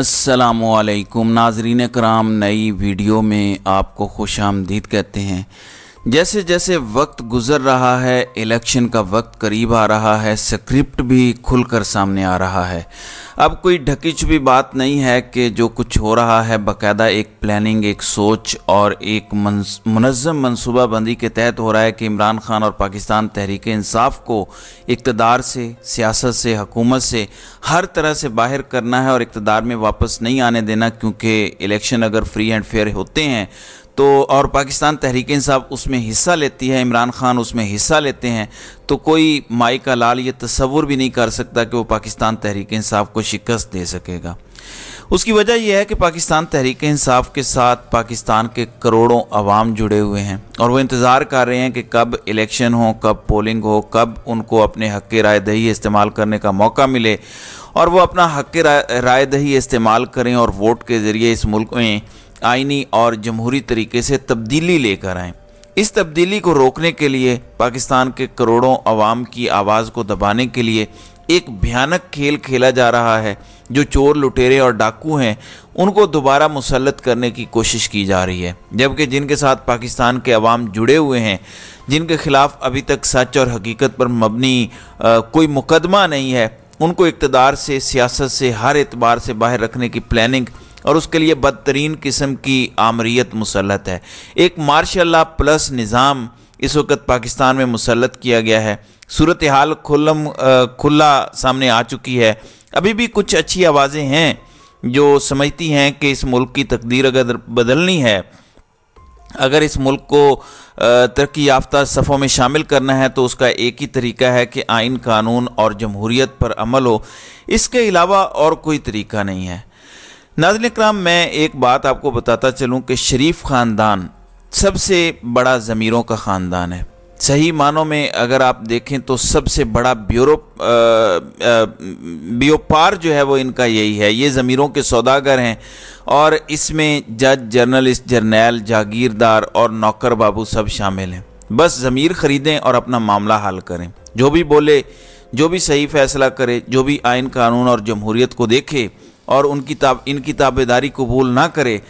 असलकुम नाजरीन कराम नई वीडियो में आपको खुश आमदीद कहते हैं जैसे जैसे वक्त गुजर रहा है इलेक्शन का वक्त करीब आ रहा है स्क्रिप्ट भी खुलकर सामने आ रहा है अब कोई ढकी छुपी बात नहीं है कि जो कुछ हो रहा है बाकायदा एक प्लानिंग एक सोच और एक मनज़म मनसूबाबंदी के तहत हो रहा है कि इमरान खान और पाकिस्तान तहरीक इंसाफ को इकतदार से सियासत से हकूमत से हर तरह से बाहर करना है और इकतदार में वापस नहीं आने देना क्योंकि इलेक्शन अगर फ्री एंड फेयर होते हैं तो और पाकिस्तान तहरीक साहब उसमें हिस्सा लेती है इमरान खान उसमें हिस्सा लेते हैं तो कोई माई का लाल ये तस्वुर भी नहीं कर सकता कि वो पाकिस्तान तहरीक साहब को शिकस्त दे सकेगा उसकी वजह यह है कि पाकिस्तान तहरीक इंसाफ के साथ पाकिस्तान के करोड़ों आवाम जुड़े हुए हैं और वो इंतज़ार कर रहे हैं कि कब इलेक्शन हो कब पोलिंग हो कब उनको अपने हक राय दही इस्तेमाल करने का मौका मिले और वो अपना हक राय दही इस्तेमाल करें और वोट के ज़रिए इस मुल्क में आइनी और जमहूरी तरीके से तब्दीली लेकर आएँ इस तब्दीली को रोकने के लिए पाकिस्तान के करोड़ों अवाम की आवाज़ को दबाने के लिए एक भयानक खेल खेला जा रहा है जो चोर लुटेरे और डाकू हैं उनको दोबारा मुसलत करने की कोशिश की जा रही है जबकि जिनके साथ पाकिस्तान के अवाम जुड़े हुए हैं जिनके ख़िलाफ़ अभी तक सच और हकीकत पर मबनी आ, कोई मुकदमा नहीं है उनको इकतदार से सियासत से हर एतबार से बाहर रखने की प्लानिंग और उसके लिए बदतरीन किस्म की आमरीत मुसलत है एक मार्शल प्लस निज़ाम इस वक्त पाकिस्तान में मुसलत किया गया है सूरत हाल खुलम खुला सामने आ चुकी है अभी भी कुछ अच्छी आवाज़ें हैं जो समझती हैं कि इस मुल्क की तकदीर अगर बदलनी है अगर इस मुल्क को तरक्की याफ्ता सफ़ों में शामिल करना है तो उसका एक ही तरीका है कि आइन कानून और जमहूरीत पर अमल हो इसके अलावा और कोई तरीका नहीं है नाजन कराम मैं एक बात आपको बताता चलूँ कि शरीफ ख़ानदान सबसे बड़ा ज़मीरों का ख़ानदान है सही मानों में अगर आप देखें तो सबसे बड़ा ब्यूरो ब्योपार जो है वो इनका यही है ये ज़मीरों के सौदागर हैं और इसमें जज जर्नलिस्ट जर्नैल जागीरदार और नौकर बाबू सब शामिल हैं बस ज़मीर ख़रीदें और अपना मामला हल करें जो भी बोले जो भी सही फैसला करे जो भी आयन कानून और जमहूरीत को देखे और उनकी ताब इनकी ताबेदारी कबूल ना करे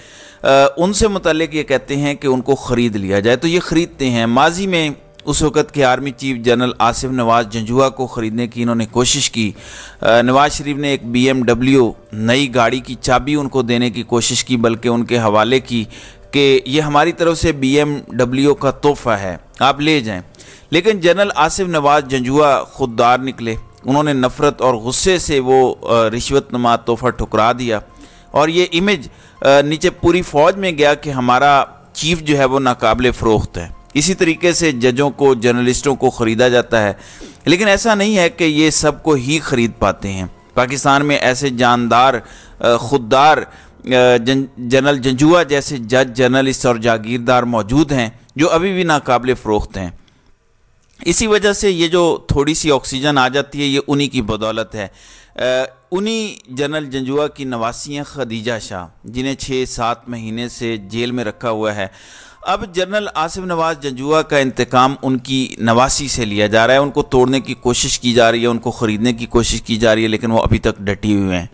आ, उनसे मतलब ये कहते हैं कि उनको ख़रीद लिया जाए तो ये ख़रीदते हैं माजी में उस वक़्त के army chief general Asif Nawaz Janjua को ख़रीदने की इन्होंने कोशिश की नवाज शरीफ ने एक बीएमडब्ल्यू नई गाड़ी की चाबी उनको देने की कोशिश की बल्कि उनके हवाले की कि ये हमारी तरफ से बीएमडब्ल्यू का तोहफ़ा है आप ले जाएं लेकिन जनरल आसिफ नवाज जंजुआ खुददार निकले उन्होंने नफ़रत और गुस्से से वो रिश्वत नमा तोहफा ठुकरा दिया और ये इमेज नीचे पूरी फ़ौज में गया कि हमारा चीफ जो है वो नाकबले फ़रोख्त है इसी तरीके से जजों को जर्नलिस्टों को ख़रीदा जाता है लेकिन ऐसा नहीं है कि ये सबको ही ख़रीद पाते हैं पाकिस्तान में ऐसे जानदार खुददार जन, जनरल जंजुआ जैसे जज जर्नलिस्ट और जागीरदार मौजूद हैं जो अभी भी नाकबले फ़रोख्त हैं इसी वजह से ये जो थोड़ी सी ऑक्सीजन आ जाती है ये उन्हीं की बदौलत है उन्हीं जनरल जंजुआ की नवासी खदीजा शाह जिन्हें छः सात महीने से जेल में रखा हुआ है अब जनरल आसिफ नवाज जंजुआ का इंतकाम उनकी नवासी से लिया जा रहा है उनको तोड़ने की कोशिश की जा रही है उनको ख़रीदने की कोशिश की जा रही है लेकिन वो अभी तक डटी हुए हैं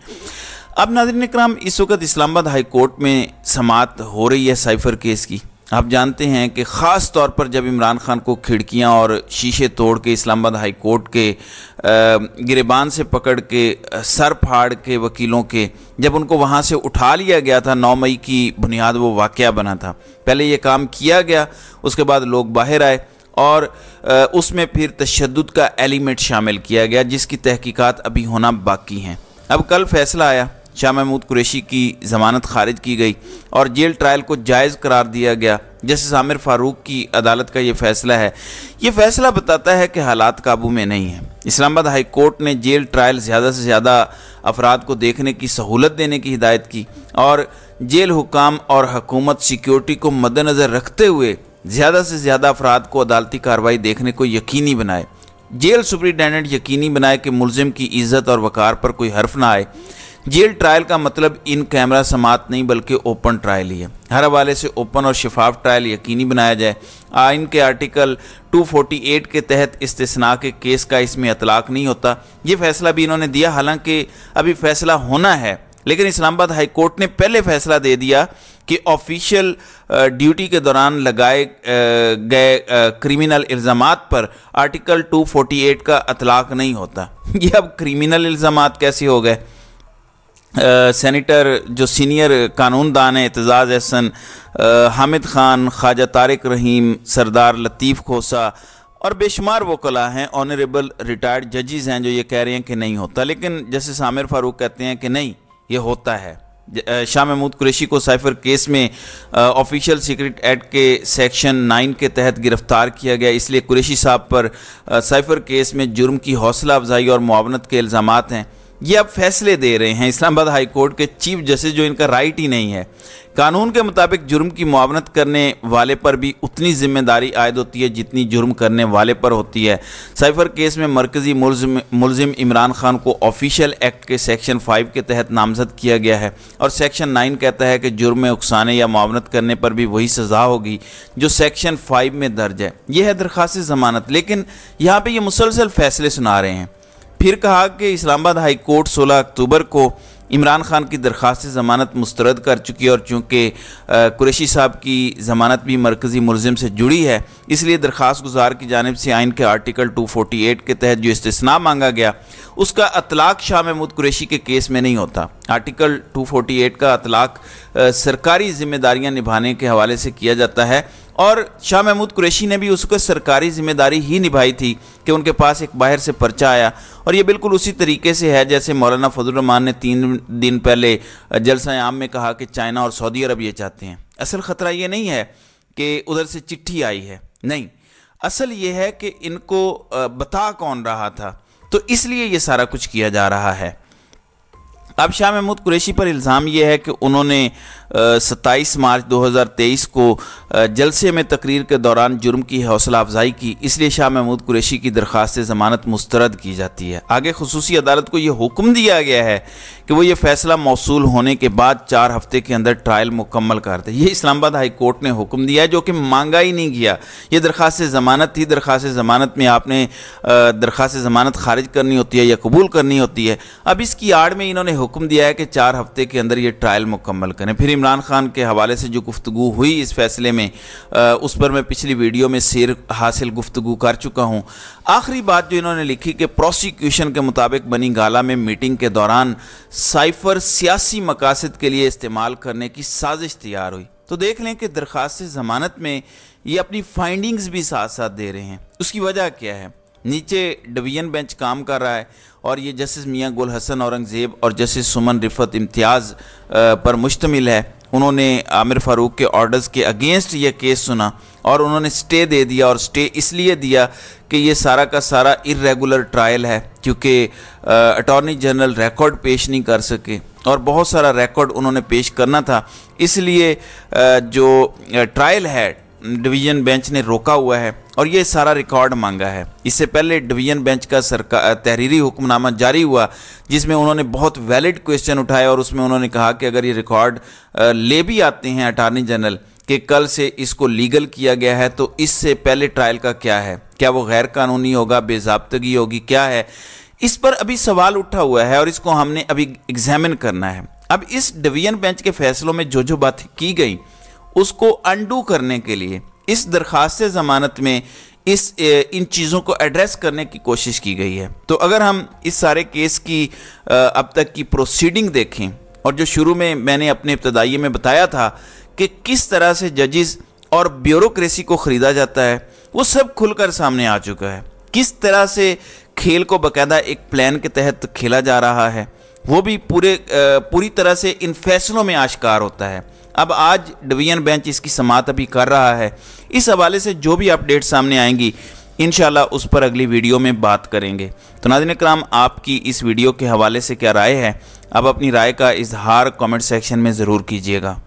अब नाजरन कराम इस वक्त इस्लामाबाद हाई कोर्ट में समात हो रही है साइफर केस की आप जानते हैं कि ख़ास तौर पर जब इमरान खान को खिड़कियां और शीशे तोड़ के इस्लामाबाद हाई कोर्ट के गिरबान से पकड़ के सर फाड़ के वकीलों के जब उनको वहां से उठा लिया गया था नौ मई की बुनियाद वो वाक़ बना था पहले ये काम किया गया उसके बाद लोग बाहर आए और उसमें फिर तशद का एलिमेंट शामिल किया गया जिसकी तहकीकात अभी होना बाकी हैं अब कल फैसला आया शाह महमूद कुरेशी की जमानत खारिज की गई और जेल ट्रायल को जायज़ करार दिया गया जस्टिस आमिर फारूक की अदालत का ये फैसला है ये फैसला बताता है कि हालात काबू में नहीं है इस्लामाबाद हाई कोर्ट ने जेल ट्रायल ज़्यादा से ज़्यादा अफराद को देखने की सहूलत देने की हिदायत की और जेल हुकाम और हकूमत सिक्योरिटी को मद्दनज़र रखते हुए ज़्यादा से ज़्यादा अफराद को अदालती कार्रवाई देखने को यकीनी बनाए जेल सुप्रिटेंडेंट यकीनी बनाए कि मुलजिम की इज़्ज़त और वक़ार पर कोई हर्फ ना आए जेल ट्रायल का मतलब इन कैमरा समात नहीं बल्कि ओपन ट्रायल ही है हर हवाले से ओपन और शिफाफ ट्रायल यकीनी बनाया जाए आइन के आर्टिकल 248 के तहत इस्तना के केस का इसमें अतलाक नहीं होता ये फैसला भी इन्होंने दिया हालांकि अभी फैसला होना है लेकिन इस्लामाबाद हाई कोर्ट ने पहले फैसला दे दिया कि ऑफिशियल ड्यूटी के दौरान लगाए गए क्रिमिनल इल्ज़ाम पर आर्टिकल 248 का अतलाक नहीं होता ये अब क्रिमिनल इल्ज़ाम कैसे हो गए सैनिटर जो सीनियर कानूनदान एतजाज़ एहसन हामिद ख़ान ख्वाजा तारक रहीम सरदार लतीफ़ खोसा और बेशुमार वो कला हैं ऑनरेबल रिटायर्ड जजेज़ हैं जो ये कह रहे हैं कि नहीं होता लेकिन जैसे सामिर फारूक कहते हैं कि नहीं ये होता है शाह महमूद कुरेशी को साइफर केस में ऑफिशियल सीक्रेट एक्ट के सेक्शन नाइन के तहत गिरफ्तार किया गया इसलिए कुरेशी साहब पर साइफर केस में जुर्म की हौसला अफजाई और मुआवनत के इल्ज़ाम हैं ये अब फैसले दे रहे हैं इस्लामाबाद हाई कोर्ट के चीफ जस्टिस जो इनका राइट ही नहीं है कानून के मुताबिक जुर्म की मुआवनत करने वाले पर भी उतनी जिम्मेदारी आयद होती है जितनी जुर्म करने वाले पर होती है साइफर केस में मरकज़ी मुलम मुलजिम इमरान खान को ऑफिशियल एक्ट के सेक्शन फ़ाइव के तहत नामजद किया गया है और सेक्शन नाइन कहता है कि जुर्म में उकसाने या मुआवनत करने पर भी वही सज़ा होगी जो सेक्शन फ़ाइव में दर्ज है यह है दरखास्त ज़मानत लेकिन यहाँ पर यह मुसलसल फैसले सुना रहे हैं फिर कहा कि इस्लामाबाद हाई कोर्ट 16 अक्टूबर को इमरान खान की दरख्वास्त ज़मानत मुस्तरद कर चुकी है और चूँकि कुरेशी साहब की ज़मानत भी मरकज़ी मुलम से जुड़ी है इसलिए दरख्वास्त गुजार की जानब से आइन के आर्टिकल 248 के तहत जो इस्तना मांगा गया उसका अतलाक शाह महमूद कुरेशी के केस में नहीं होता आर्टिकल 248 का अतलाक सरकारी जिम्मेदारियां निभाने के हवाले से किया जाता है और शाह महमूद कुरैशी ने भी उसको सरकारी जिम्मेदारी ही निभाई थी कि उनके पास एक बाहर से पर्चा आया और ये बिल्कुल उसी तरीके से है जैसे मौलाना फजलरहमान ने तीन दिन पहले जलसा आम में कहा कि चाइना और सऊदी अरब ये चाहते हैं असल ख़तरा ये नहीं है कि उधर से चिट्ठी आई है नहीं असल ये है कि इनको बता कौन रहा था तो इसलिए ये सारा कुछ किया जा रहा है अब शाह महमूद कुरैशी पर इल्ज़ाम यह है कि उन्होंने सत्ताईस मार्च 2023 को जलसे में तकरीर के दौरान जुर्म की हौसला अफजाई की इसलिए शाह महमूद कुरैशी की दरख्वास्त ज़मानत मुस्तरद की जाती है आगे खसूसी अदालत को यह हुक्म दिया गया है कि वो ये फैसला मौसू होने के बाद चार हफ्ते के अंदर ट्रायल मुकम्मल कर दे ये इस्लामाबाद हाई कोर्ट ने हुक्म दिया जो कि मांगा ही नहीं किया ये दरख्वास्त ज़मानत थी दरख्वास्त ज़मानत में आपने दरख्वास्त ज़मानत खारिज करनी होती है या कबूल करनी होती है अब इसकी आड़ में इन्होंने हुक्म दिया है कि चार हफ्ते के अंदर ये ट्रायल मुकम्मल करें फिर इमरान खान के हवाले से जो गुफ्तु हुई इस फैसले में आ, उस पर मैं पिछली वीडियो में सैर हासिल गुफ्तु कर चुका हूँ आखिरी बात जो इन्होंने लिखी कि प्रोसिक्यूशन के मुताबिक बनी गाला में मीटिंग के दौरान साइफर सियासी मकासद के लिए इस्तेमाल करने की साजिश तैयार हुई तो देख लें कि दरख्वास्त जमानत में ये अपनी फाइंडिंग्स भी साथ साथ दे रहे हैं उसकी वजह क्या है नीचे डिवीजन बेंच काम कर रहा है और ये जस्टिस मियाँ गुल हसन औरंगज़ेब और जस्टिस सुमन रिफत इम्तियाज़ पर मुश्तमिल है उन्होंने आमिर फ़ारूक के ऑर्डर्स के अगेंस्ट ये केस सुना और उन्होंने स्टे दे दिया और स्टे इसलिए दिया कि ये सारा का सारा इरेगुलर ट्रायल है क्योंकि अटॉर्नी जनरल रिकॉर्ड पेश नहीं कर सके और बहुत सारा रिकॉर्ड उन्होंने पेश करना था इसलिए जो ट्रायल है डिवीजन बेंच ने रोका हुआ है और ये सारा रिकॉर्ड मांगा है इससे पहले डिवीजन बेंच का सरकार तहरीरी हुक्मनामा जारी हुआ जिसमें उन्होंने बहुत वैलिड क्वेश्चन उठाए और उसमें उन्होंने कहा कि अगर ये रिकॉर्ड ले भी आते हैं अटारनी जनरल कि कल से इसको लीगल किया गया है तो इससे पहले ट्रायल का क्या है क्या वो गैर कानूनी होगा बेजाबतगी होगी क्या है इस पर अभी सवाल उठा हुआ है और इसको हमने अभी एग्जामिन करना है अब इस डिवीजन बेंच के फैसलों में जो जो बातें की गई उसको अंडू करने के लिए इस दरख्वास्त ज़मानत में इस इन चीज़ों को एड्रेस करने की कोशिश की गई है तो अगर हम इस सारे केस की अब तक की प्रोसीडिंग देखें और जो शुरू में मैंने अपने इब्तदाई में बताया था कि किस तरह से जजेस और ब्यूरोक्रेसी को ख़रीदा जाता है वो सब खुलकर सामने आ चुका है किस तरह से खेल को बाकायदा एक प्लान के तहत खेला जा रहा है वो भी पूरे पूरी तरह से इन फैसलों में आश्कार होता है अब आज डिवीजन बेंच इसकी समात अभी कर रहा है इस हवाले से जो भी अपडेट सामने आएंगी इन उस पर अगली वीडियो में बात करेंगे तो नाजिन कराम आपकी इस वीडियो के हवाले से क्या राय है आप अपनी राय का इजहार कमेंट सेक्शन में ज़रूर कीजिएगा